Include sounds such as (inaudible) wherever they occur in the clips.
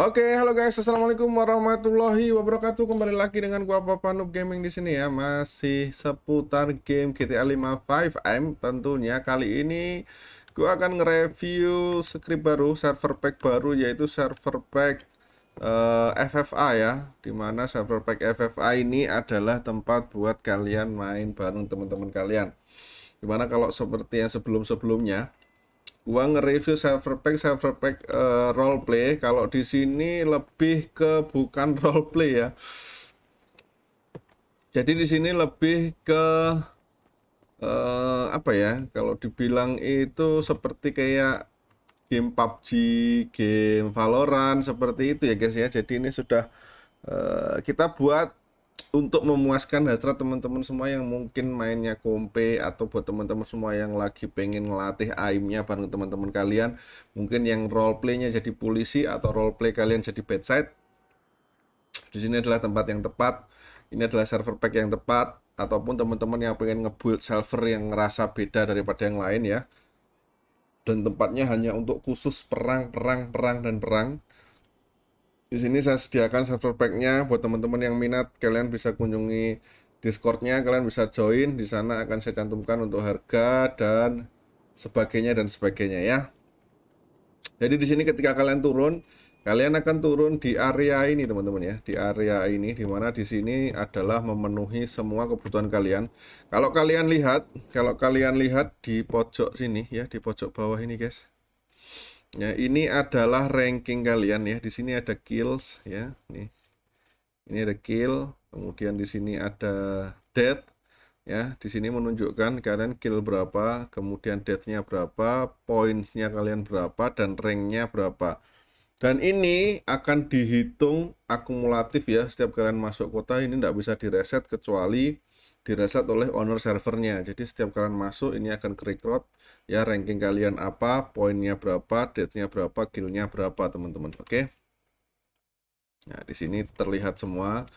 Oke, okay, halo guys, assalamualaikum warahmatullahi wabarakatuh. Kembali lagi dengan gua Papa Noob Gaming di sini ya, masih seputar game GTA 5 5M tentunya. Kali ini gua akan nge-review script baru, server pack baru yaitu server pack uh, eh, FFA ya, dimana server pack FFA ini adalah tempat buat kalian main bareng teman-teman kalian. Gimana kalau seperti yang sebelum-sebelumnya gua nge-review server pack server pack uh, eh, role play kalau di sini lebih ke bukan (laughs) role play ya jadi di sini lebih ke uh, apa ya kalau dibilang itu seperti kayak game PUBG, game Valorant seperti itu ya guys ya. Jadi ini sudah uh, kita buat untuk memuaskan hasrat teman-teman semua yang mungkin mainnya kompe atau buat teman-teman semua yang lagi pengen ngelatih aimnya bareng teman-teman kalian mungkin yang role playnya jadi polisi atau role play kalian jadi bedside di sini adalah tempat yang tepat ini adalah server pack yang tepat ataupun teman-teman yang pengen ngebuild server yang ngerasa beda daripada yang lain ya dan tempatnya hanya untuk khusus perang perang perang dan perang di sini saya sediakan server packnya buat teman-teman yang minat kalian bisa kunjungi discordnya kalian bisa join di sana akan saya cantumkan untuk harga dan sebagainya dan sebagainya ya jadi di sini ketika kalian turun kalian akan turun di area ini teman-teman ya di area ini dimana di sini adalah memenuhi semua kebutuhan kalian kalau kalian lihat kalau kalian lihat di pojok sini ya di pojok bawah ini guys Ya, ini adalah ranking kalian ya. Di sini ada kills ya. Nih. Ini ada kill, kemudian di sini ada death ya. Di sini menunjukkan kalian kill berapa, kemudian deathnya berapa, poinnya kalian berapa dan ranknya berapa. Dan ini akan dihitung akumulatif ya. Setiap kalian masuk kota ini tidak bisa direset kecuali direset oleh owner servernya. Jadi setiap kalian masuk ini akan ke ya ranking kalian apa, poinnya berapa, date-nya berapa, gilnya berapa teman-teman. Oke. Nah, di sini terlihat semua.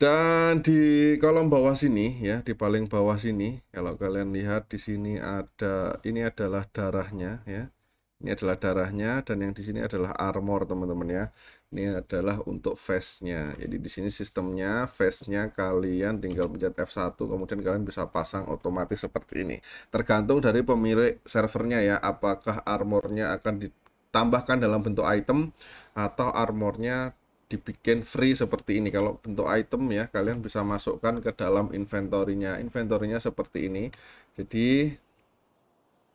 Dan di kolom bawah sini ya, di paling bawah sini kalau kalian lihat di sini ada ini adalah darahnya ya. Ini adalah darahnya dan yang di sini adalah armor teman-teman ya. Ini adalah untuk face-nya. Jadi di sini sistemnya, face-nya kalian tinggal pencet F1, kemudian kalian bisa pasang otomatis seperti ini. Tergantung dari pemilik servernya ya, apakah armornya akan ditambahkan dalam bentuk item atau armornya dibikin free seperti ini kalau bentuk item ya kalian bisa masukkan ke dalam inventory-nya inventory-nya seperti ini jadi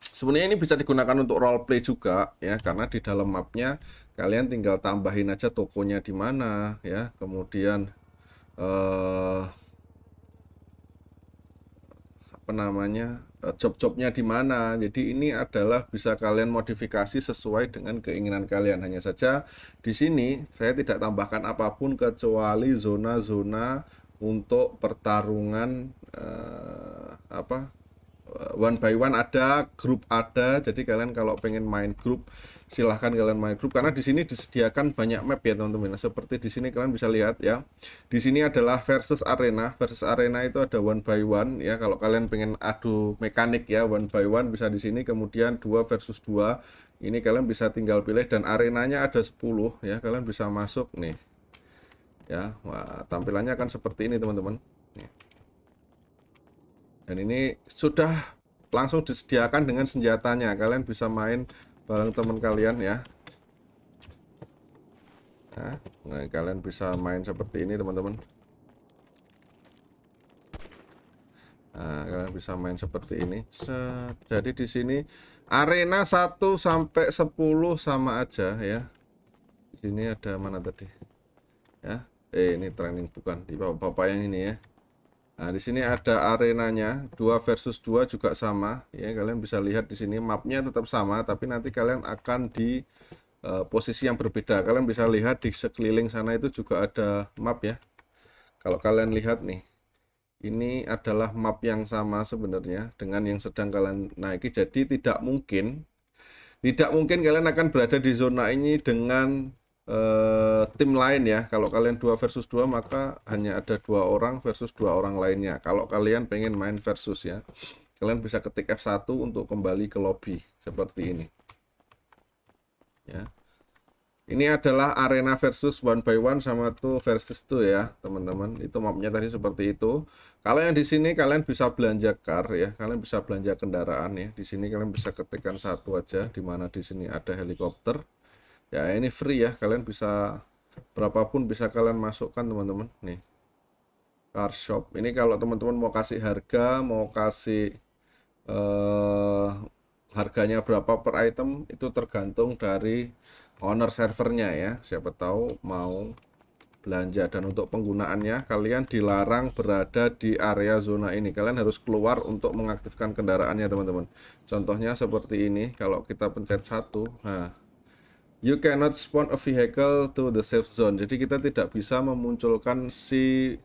sebenarnya ini bisa digunakan untuk role play juga ya karena di dalam mapnya kalian tinggal tambahin aja tokonya di mana ya kemudian eh, apa namanya eh, job-jobnya di mana jadi ini adalah bisa kalian modifikasi sesuai dengan keinginan kalian hanya saja di sini saya tidak tambahkan apapun kecuali zona-zona untuk pertarungan eh, apa Eh, one by one ada grup ada jadi kalian kalau pengen main grup silahkan kalian main grup karena di sini disediakan banyak map ya teman-teman nah, seperti di sini kalian bisa lihat ya di sini adalah versus arena versus arena itu ada one by one ya kalau kalian pengen adu mekanik ya one by one bisa di sini kemudian dua versus dua ini kalian bisa tinggal pilih dan arenanya ada 10 ya kalian bisa masuk nih ya wah, tampilannya akan seperti ini teman-teman dan ini sudah langsung disediakan dengan senjatanya kalian bisa main bareng teman kalian ya nah, nah kalian bisa main seperti ini teman-teman nah kalian bisa main seperti ini jadi di sini arena 1 sampai 10 sama aja ya di sini ada mana tadi ya eh ini training bukan di bapak-bapak yang ini ya Nah, di sini ada arenanya, 2 versus 2 juga sama. Ya, kalian bisa lihat di sini mapnya tetap sama, tapi nanti kalian akan di e, posisi yang berbeda. Kalian bisa lihat di sekeliling sana itu juga ada map ya. Kalau kalian lihat nih, ini adalah map yang sama sebenarnya dengan yang sedang kalian naiki. Jadi tidak mungkin, tidak mungkin kalian akan berada di zona ini dengan eh, tim lain ya. Kalau kalian dua versus dua maka hanya ada dua orang versus dua orang lainnya. Kalau kalian pengen main versus ya, kalian bisa ketik F1 untuk kembali ke lobby seperti ini. Ya. Ini adalah arena versus one by one sama tuh versus tuh ya, teman-teman. Itu mapnya tadi seperti itu. Kalau yang di sini kalian bisa belanja car ya, kalian bisa belanja kendaraan ya. Di sini kalian bisa ketikkan satu aja di mana di sini ada helikopter ya ini free ya kalian bisa berapapun bisa kalian masukkan teman-teman nih car shop ini kalau teman-teman mau kasih harga mau kasih eh, harganya berapa per item itu tergantung dari owner servernya ya siapa tahu mau belanja dan untuk penggunaannya kalian dilarang berada di area zona ini kalian harus keluar untuk mengaktifkan kendaraannya teman-teman contohnya seperti ini kalau kita pencet satu nah you cannot spawn a vehicle to the safe zone. Jadi kita tidak bisa memunculkan si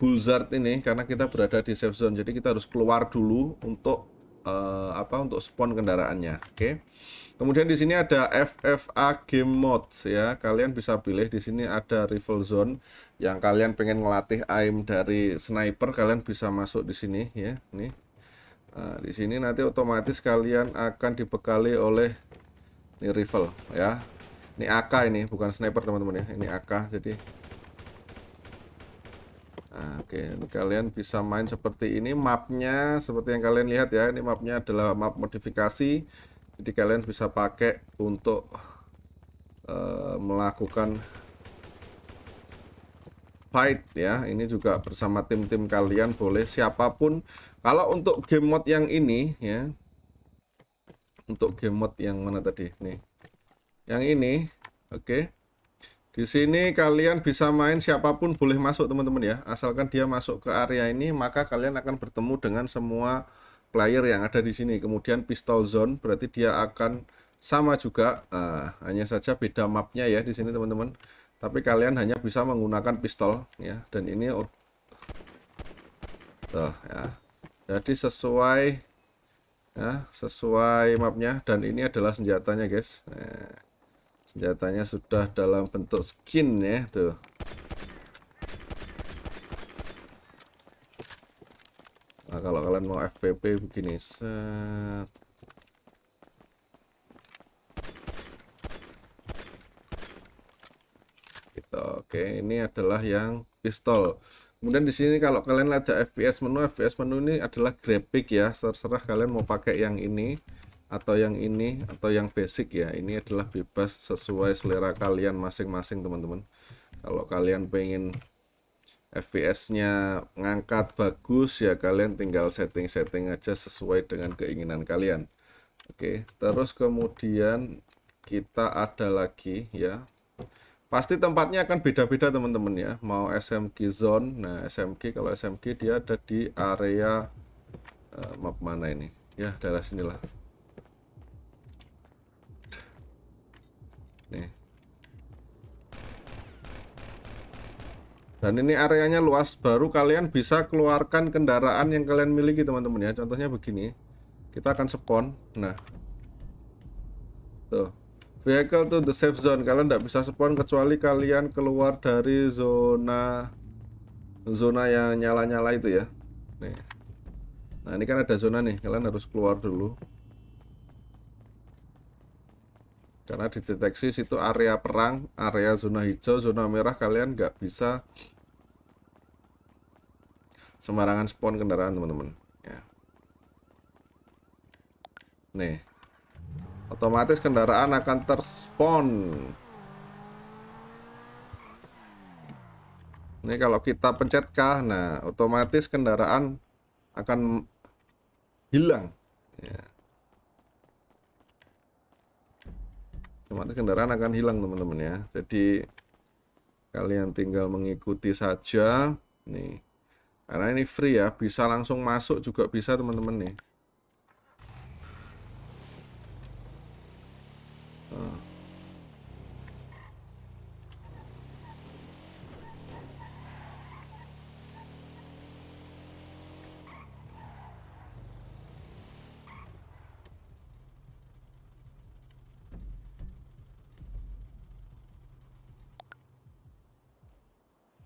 buzzard ini karena kita berada di safe zone. Jadi kita harus keluar dulu untuk uh, apa untuk spawn kendaraannya. Oke. Okay? Kemudian di sini ada FFA game mode ya. Kalian bisa pilih di sini ada rifle zone yang kalian pengen ngelatih aim dari sniper kalian bisa masuk di sini ya. Nih. Nah, di sini nanti otomatis kalian akan dibekali oleh ini rifle ya. Ini AK ini, bukan sniper teman-teman ya. Ini AK jadi Nah, oke, ini kalian bisa main seperti ini mapnya, seperti yang kalian lihat ya. Ini mapnya adalah map modifikasi, jadi kalian bisa pakai untuk uh, melakukan fight ya. Ini juga bersama tim-tim kalian boleh siapapun. Kalau untuk game mode yang ini ya, untuk game mode yang mana tadi nih yang ini oke okay. di sini kalian bisa main siapapun boleh masuk teman-teman ya asalkan dia masuk ke area ini maka kalian akan bertemu dengan semua player yang ada di sini kemudian pistol zone berarti dia akan sama juga uh, hanya saja beda mapnya ya di sini teman-teman tapi kalian hanya bisa menggunakan pistol ya dan ini oh, tuh ya jadi sesuai ya, sesuai mapnya dan ini adalah senjatanya guys nah, senjatanya sudah dalam bentuk skin ya tuh nah kalau kalian mau FPP begini set gitu, oke ini adalah yang pistol Kemudian di sini kalau kalian ada FPS menu, FPS menu ini adalah grafik ya. Terserah kalian mau pakai yang ini atau yang ini atau yang basic ya. Ini adalah bebas sesuai selera kalian masing-masing teman-teman. Kalau kalian pengen FPS-nya ngangkat bagus ya kalian tinggal setting-setting aja sesuai dengan keinginan kalian. Oke, terus kemudian kita ada lagi ya Pasti tempatnya akan beda-beda teman-teman ya. Mau SMG Zone, nah SMG kalau SMG dia ada di area uh, map mana ini? Ya daerah sinilah. Nih. Dan ini areanya luas, baru kalian bisa keluarkan kendaraan yang kalian miliki teman-teman ya. Contohnya begini, kita akan spawn. Nah, tuh vehicle to the safe zone kalian tidak bisa spawn kecuali kalian keluar dari zona zona yang nyala-nyala itu ya nih nah ini kan ada zona nih kalian harus keluar dulu karena dideteksi situ area perang, area zona hijau, zona merah kalian nggak bisa sembarangan spawn kendaraan teman-teman. Ya. Nih, otomatis kendaraan akan terspon ini kalau kita pencet K nah otomatis kendaraan akan hilang ya. otomatis kendaraan akan hilang teman-teman ya jadi kalian tinggal mengikuti saja nih karena ini free ya bisa langsung masuk juga bisa teman-teman nih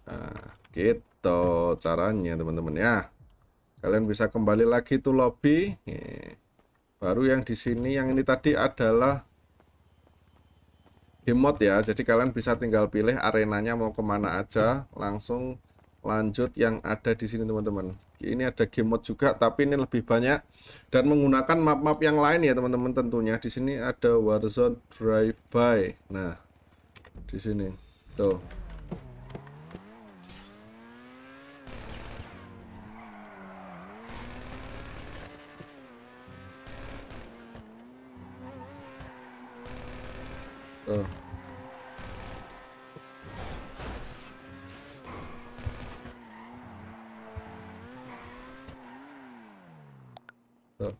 Nah, gitu caranya teman-teman ya. Kalian bisa kembali lagi tuh lobby. Baru yang di sini yang ini tadi adalah game mode ya. Jadi kalian bisa tinggal pilih arenanya mau kemana aja, langsung lanjut yang ada di sini teman-teman ini ada game mode juga tapi ini lebih banyak dan menggunakan map-map yang lain ya teman-teman tentunya di sini ada Warzone Drive By nah di sini tuh Tuh. Tuh.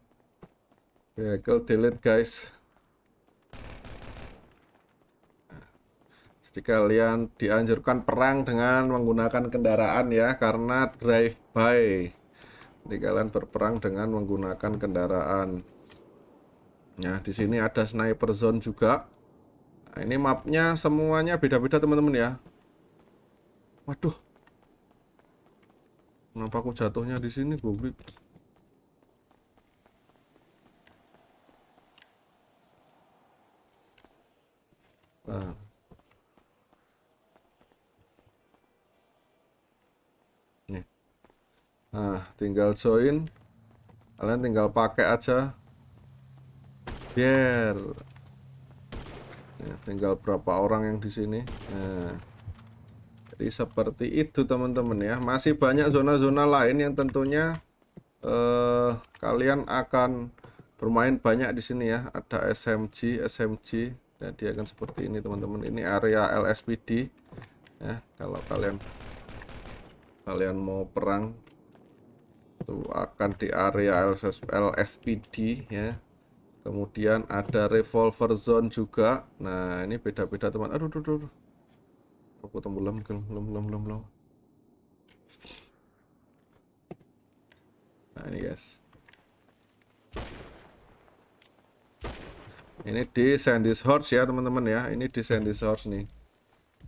Vehicle delete guys. Jadi kalian dianjurkan perang dengan menggunakan kendaraan ya karena drive by. Jadi kalian berperang dengan menggunakan kendaraan. Nah, di sini ada sniper zone juga ini mapnya semuanya beda-beda teman-teman ya. Waduh. Kenapa aku jatuhnya di sini goblok? Nah. Nah, tinggal join. Kalian tinggal pakai aja. Biar ya, tinggal berapa orang yang di sini nah, jadi seperti itu teman-teman ya masih banyak zona-zona lain yang tentunya eh, kalian akan bermain banyak di sini ya ada SMG SMG jadi dia akan seperti ini teman-teman ini area LSPD ya kalau kalian kalian mau perang itu akan di area LS, LSPD ya Kemudian ada revolver zone juga. Nah, ini beda-beda teman. Aduh, aduh, aduh. Aku lem, lem, lem, lem. Nah, ini guys. Ini di Sandy's Horse ya, teman-teman ya. Ini di Sandy's Horse nih.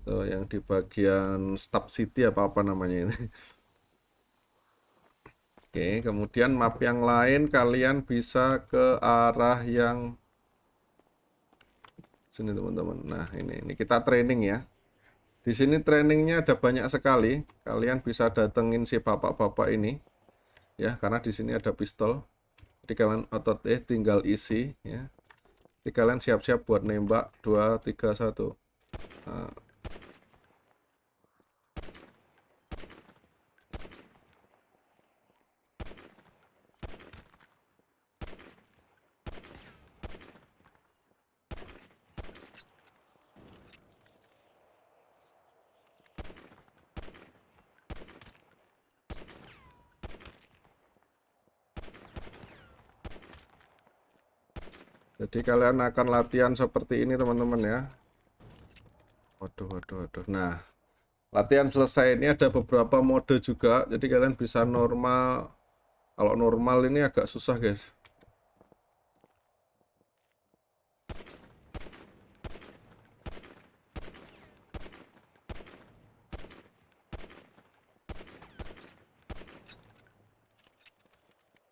Tuh, yang di bagian Stop City apa-apa namanya ini. Oke, kemudian map yang lain kalian bisa ke arah yang sini teman-teman. Nah, ini ini kita training ya. Di sini trainingnya ada banyak sekali. Kalian bisa datengin si bapak-bapak ini. Ya, karena di sini ada pistol. Jadi kalian otot eh tinggal isi ya. Jadi kalian siap-siap buat nembak 2 3 1. Nah, Jadi kalian akan latihan seperti ini teman-teman ya. Waduh, waduh, waduh. Nah, latihan selesai ini ada beberapa mode juga. Jadi kalian bisa normal. Kalau normal ini agak susah guys.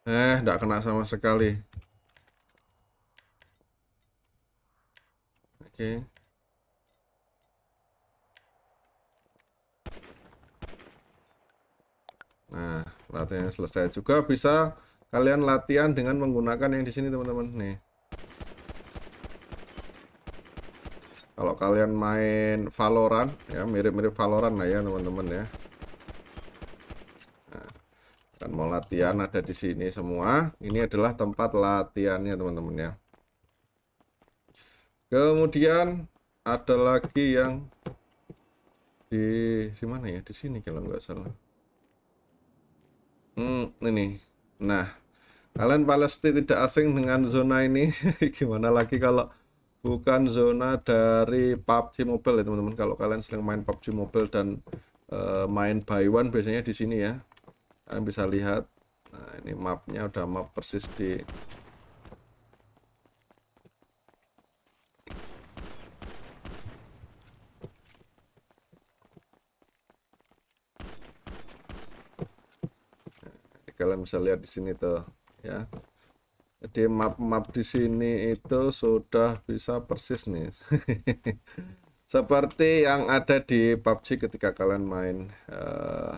Eh, tidak kena sama sekali. Oke. Okay. Nah, latihan selesai juga bisa kalian latihan dengan menggunakan yang di sini teman-teman nih. Kalau kalian main Valorant ya mirip-mirip Valorant lah ya teman-teman ya. Nah, kan mau latihan ada di sini semua. Ini adalah tempat latihannya teman-teman ya kemudian ada lagi yang di si mana ya di sini kalau nggak salah hmm, ini nah kalian Palestina tidak asing dengan zona ini (laughs) gimana lagi kalau bukan zona dari PUBG Mobile ya teman-teman kalau kalian sering main PUBG Mobile dan uh, main buy one biasanya di sini ya kalian bisa lihat nah ini mapnya udah map persis di kalian bisa lihat di sini tuh ya jadi map-map di sini itu sudah bisa persis nih (laughs) seperti yang ada di PUBG ketika kalian main uh,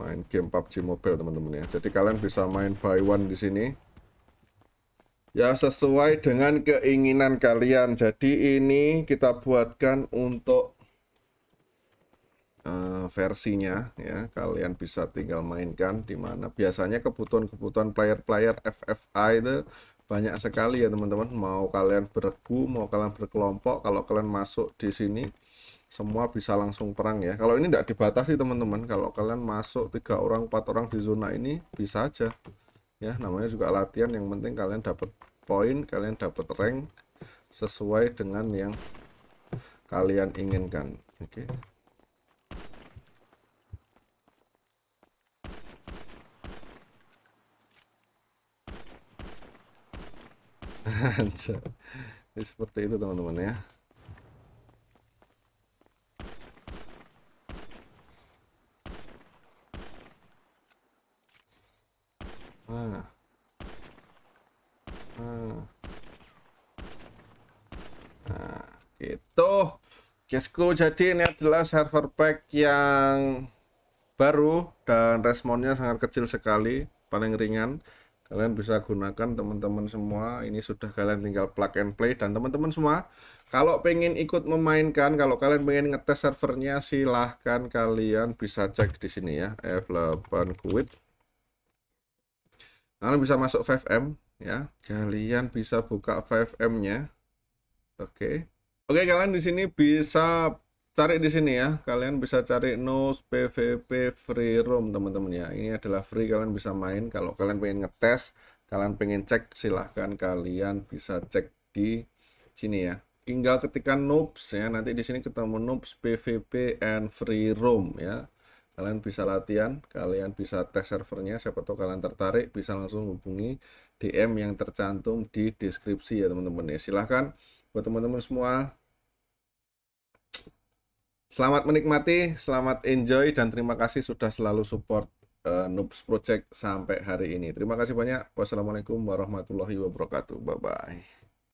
main game PUBG Mobile teman-teman ya. Jadi kalian bisa main buy one di sini. Ya sesuai dengan keinginan kalian. Jadi ini kita buatkan untuk uh, versinya ya kalian bisa tinggal mainkan di mana biasanya kebutuhan-kebutuhan player-player FFA itu banyak sekali ya teman-teman mau kalian beregu mau kalian berkelompok kalau kalian masuk di sini semua bisa langsung perang ya kalau ini tidak dibatasi teman-teman kalau kalian masuk tiga orang empat orang di zona ini bisa aja ya namanya juga latihan yang penting kalian dapat poin kalian dapat rank sesuai dengan yang kalian inginkan oke okay. seperti itu teman-teman ya itu jadi ini adalah server pack yang baru dan responnya sangat kecil sekali paling ringan kalian bisa gunakan teman-teman semua ini sudah kalian tinggal plug and play dan teman-teman semua kalau pengen ikut memainkan kalau kalian pengen ngetes servernya silahkan kalian bisa cek di sini ya F8 quit kalian bisa masuk 5M ya kalian bisa buka 5M nya oke okay. Oke, kalian di sini bisa cari di sini ya kalian bisa cari nose pvp free room teman-teman ya ini adalah free kalian bisa main kalau kalian pengen ngetes kalian pengen cek silahkan kalian bisa cek di sini ya tinggal ketikan noobs ya nanti di sini ketemu noobs pvp and free room ya kalian bisa latihan kalian bisa tes servernya siapa tahu kalian tertarik bisa langsung hubungi dm yang tercantum di deskripsi ya teman-teman ya silahkan buat teman-teman semua Selamat menikmati, selamat enjoy, dan terima kasih sudah selalu support uh, Noobs Project sampai hari ini. Terima kasih banyak. Wassalamualaikum warahmatullahi wabarakatuh. Bye-bye.